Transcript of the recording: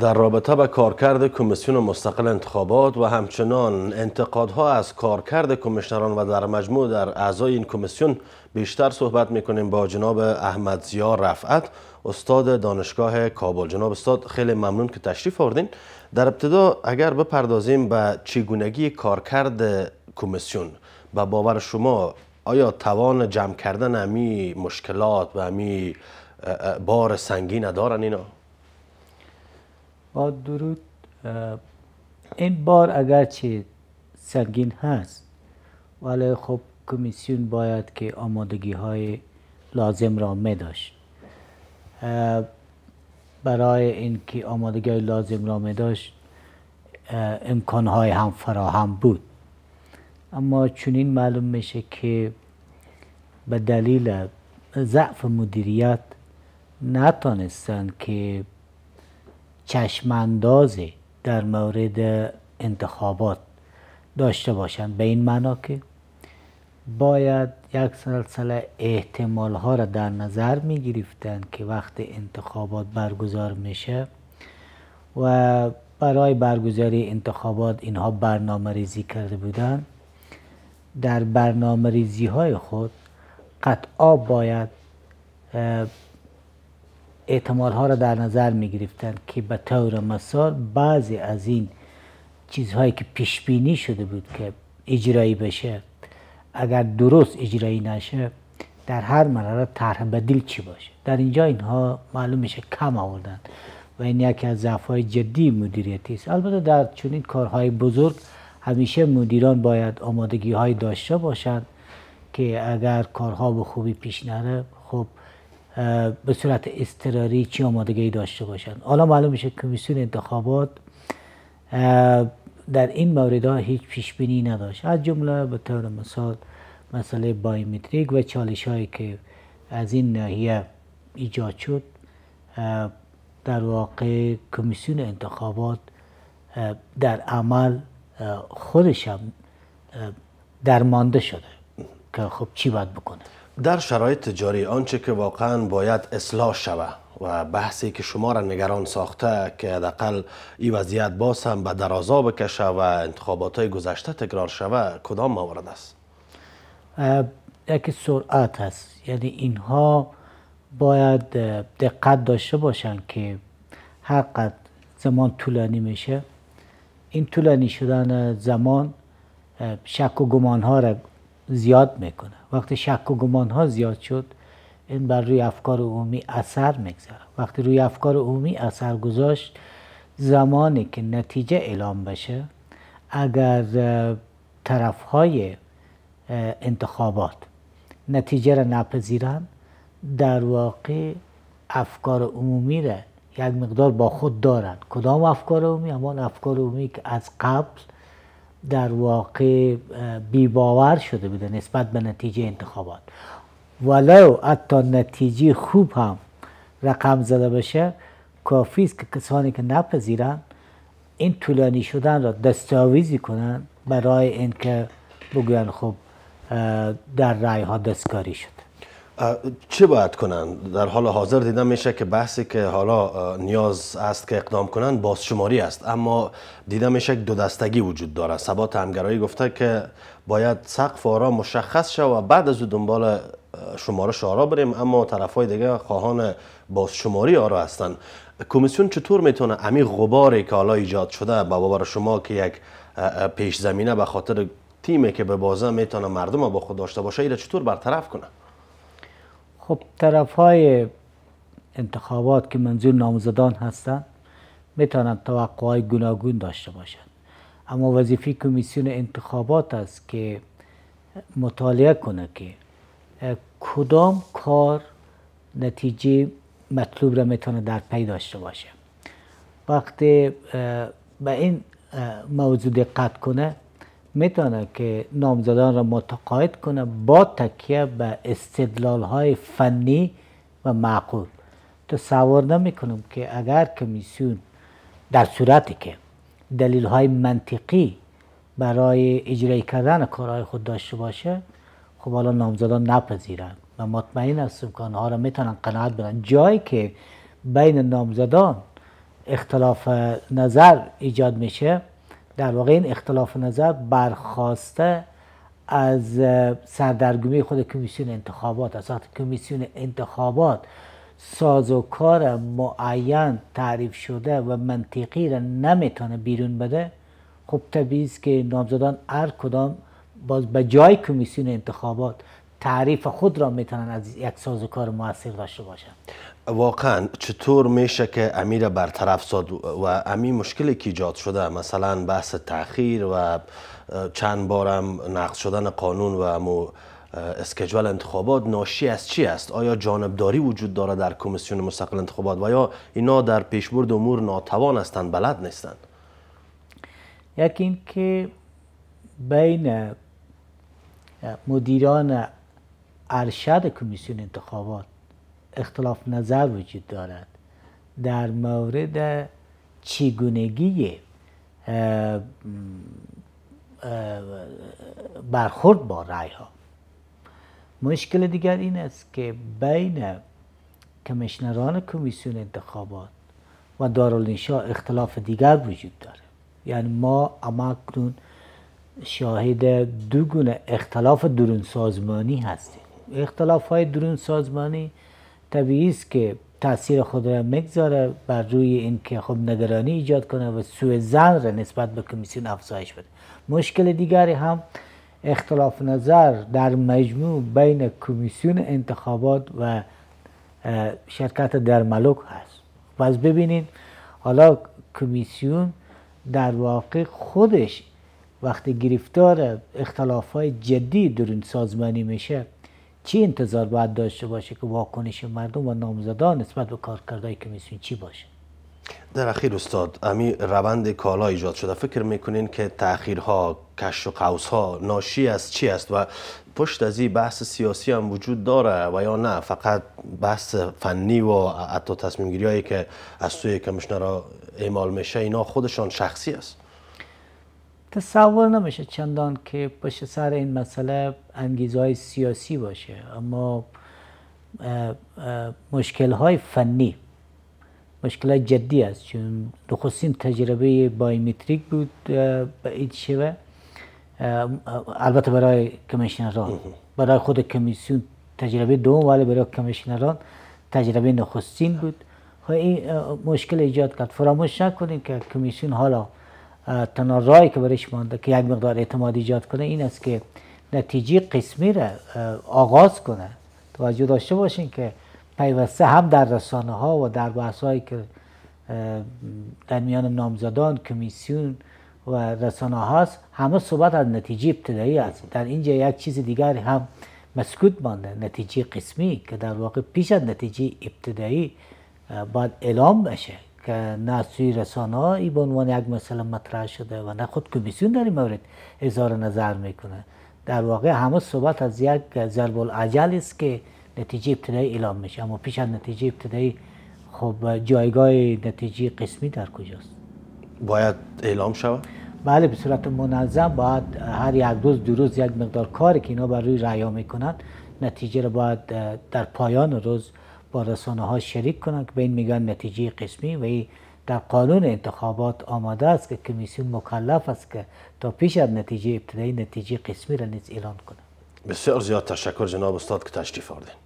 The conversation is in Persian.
در رابطه به کارکرد کمیسیون مستقل انتخابات و همچنان انتقادها از کارکرد کمیشنران و در مجموع در اعضای این کمیسیون بیشتر صحبت میکنیم با جناب احمد زیا رفعت استاد دانشگاه کابل جناب استاد خیلی ممنون که تشریف آوردین در ابتدا اگر بپردازیم به چگونگی کارکرد کمیسیون و باور شما آیا توان جمع کردن امی مشکلات و امی بار سنگین دارن اینا؟ با درود این بار اگرچه سنگین هست ولی خب کمیسیون باید که آمادگی های لازم را می داشت برای اینکه آمادگی های لازم را می داشت امکان های هم فراهم بود اما چنین معلوم میشه که به دلیل ضعف مدیریت نتانستند که چشماندازی در مورد انتخابات داشته باشند به این معنا که باید یک سلسله احتمال ها را در نظر می که وقت انتخابات برگزار میشه و برای برگزاری انتخابات اینها برنامه ریزی کرده بودند در برنامه ریزی های خود قطعا باید احتمال ها را در نظر می گرفتن که به طور مثال بعضی از این چیزهایی که پیش بینی شده بود که اجرایی بشه اگر درست اجرایی نشه در هر مرحله طرح بدیل چی باشه در اینجا اینها معلوم میشه کم آوردن و این یکی از های جدی مدیریتی است البته در چنین کارهای بزرگ همیشه مدیران باید آمادگی های داشته باشند که اگر کارها به خوبی پیش نره خب به صورت استراری چی آمادگی داشته باشند حالا معلوم میشه کمیسیون انتخابات در این موردها هیچ پیش بینی نداشت از جمله به طور مثال مسئله بایومتریک و چالش هایی که از این ناحیه ایجاد شد در واقع کمیسیون انتخابات در عمل خودش هم درمانده شده که خب چی باید بکنه در شرایط تجاری آنچه که واقعا باید اصلاح شود و بحثی که شما را نگران ساخته که حداقل این وضعیت باز هم به درازا بکشه و انتخابات های گذشته تکرار شوه کدام موارد است یک سرعت است یعنی اینها باید دقت داشته باشند که هر زمان طولانی میشه این طولانی شدن زمان شک و گمان ها را زیاد میکنه وقتی شک و گمان ها زیاد شد این بر روی افکار عمومی اثر میگذاره وقتی روی افکار عمومی اثر گذاشت زمانی که نتیجه اعلام بشه اگر طرف های انتخابات نتیجه را نپذیرن در واقع افکار عمومی را یک مقدار با خود دارن کدام افکار عمومی همان افکار عمومی که از قبل در واقع بیباور شده بوده نسبت به نتیجه انتخابات ولو حتی نتیجه خوب هم رقم زده بشه کافی است که کسانی که نپذیرن این طولانی شدن را دستاویزی کنن برای اینکه بگوین خب در رای ها دستکاری شد چه باید کنند؟ در حال حاضر دیده میشه که بحثی که حالا نیاز است که اقدام کنن بازشماری است اما دیدم میشه که دو دستگی وجود داره ثبات همگرایی گفته که باید سقف آرا مشخص شد و بعد از اون دنبال شمارش آرا بریم اما طرف های دیگه خواهان بازشماری آرا هستند کمیسیون چطور میتونه امی غباری که حالا ایجاد شده با باور شما که یک پیش زمینه به خاطر تیمی که به بازه میتونه مردم با خود داشته باشه ایره چطور برطرف کنه؟ خب طرف های انتخابات که منظور نامزدان هستن میتونند توقع های گوناگون داشته باشند اما وظیفه کمیسیون انتخابات است که مطالعه کنه که کدام کار نتیجه مطلوب را میتونه در پی داشته باشه وقتی به این موضوع دقت کنه میتونه که نامزدان را متقاعد کنه با تکیه به استدلال های فنی و معقول تصور نمی کنم که اگر کمیسیون در صورتی که دلیل های منطقی برای اجرای کردن کارهای خود داشته باشه خب حالا نامزدان نپذیرن و مطمئن هستم که آنها را میتونن قناعت بدن جایی که بین نامزدان اختلاف نظر ایجاد میشه در واقع این اختلاف نظر برخواسته از سردرگمی خود کمیسیون انتخابات از وقت کمیسیون انتخابات سازوکار معین تعریف شده و منطقی را نمیتونه بیرون بده خب طبیعی است که نامزدان هر کدام باز به جای کمیسیون انتخابات تعریف خود را میتونن از یک سازوکار موثر داشته باشند. واقعا چطور میشه که امیر برطرف ساد و امی مشکلی که ایجاد شده مثلا بحث تاخیر و چند بارم نقض شدن قانون و امو اسکجول انتخابات ناشی از چی است آیا جانبداری وجود داره در کمیسیون مستقل انتخابات و یا اینا در پیشبرد امور ناتوان هستند بلد نیستند یکی اینکه بین مدیران ارشد کمیسیون انتخابات اختلاف نظر وجود دارد در مورد چگونگی برخورد با رای ها مشکل دیگر این است که بین کمیشنران کمیسیون انتخابات و دارالنشا اختلاف دیگر وجود داره یعنی ما اما شاهد دو گونه اختلاف درون سازمانی هستیم اختلاف های درون سازمانی طبیعی است که تاثیر خود را میگذاره بر روی اینکه خب نگرانی ایجاد کنه و سوء زن را نسبت به کمیسیون افزایش بده مشکل دیگری هم اختلاف نظر در مجموع بین کمیسیون انتخابات و شرکت در ملک هست از ببینید حالا کمیسیون در واقع خودش وقتی گرفتار اختلاف های جدی درون سازمانی میشه چی انتظار باید داشته باشه که واکنش مردم و نامزدان نسبت به کارکردهای کمیسیون چی باشه در اخیر استاد امی روند کالا ایجاد شده فکر میکنین که تاخیرها کش و قوس ها ناشی از چی است و پشت از این بحث سیاسی هم وجود داره و یا نه فقط بحث فنی و حتی تصمیم گیری هایی که از سوی کمیشنر اعمال میشه اینا خودشان شخصی است تصور نمیشه چندان که پشت سر این مسئله های سیاسی باشه اما مشکل های فنی مشکل جدی است چون نخستین تجربه بایومتریک بود به این البته برای کمیشنران برای خود کمیسیون تجربه دوم ولی برای کمیشنران تجربه نخستین بود خب این مشکل ایجاد کرد فراموش نکنید که کمیسیون حالا تنازعی که برش مانده که یک مقدار اعتماد ایجاد کنه این است که نتیجه قسمی را آغاز کنه توجه داشته باشین که پیوسته هم در رسانه ها و در بحث هایی که در میان نامزدان کمیسیون و رسانه هاست همه صحبت از نتیجه ابتدایی است در اینجا یک چیز دیگر هم مسکوت مانده نتیجه قسمی که در واقع پیش از نتیجه ابتدایی باید اعلام بشه که نه از ها ای به عنوان یک مثلا مطرح شده و نه خود کمیسیون در این مورد اظهار نظر میکنه در واقع همه صحبت از یک ضرب العجل است که نتیجه ابتدایی اعلام میشه اما پیش از نتیجه ابتدایی خب جایگاه نتیجه قسمی در کجاست باید اعلام شود بله به صورت منظم باید هر یک روز دو روز یک مقدار کاری که اینا بر روی رعیا میکنند نتیجه رو باید در پایان روز با رسانه ها شریک کنند که به این میگن نتیجه قسمی و این در قانون انتخابات آماده است که کمیسیون مکلف است که تا پیش از نتیجه ابتدایی نتیجه قسمی را نیز اعلان کنه بسیار زیاد تشکر جناب استاد که تشریف آوردین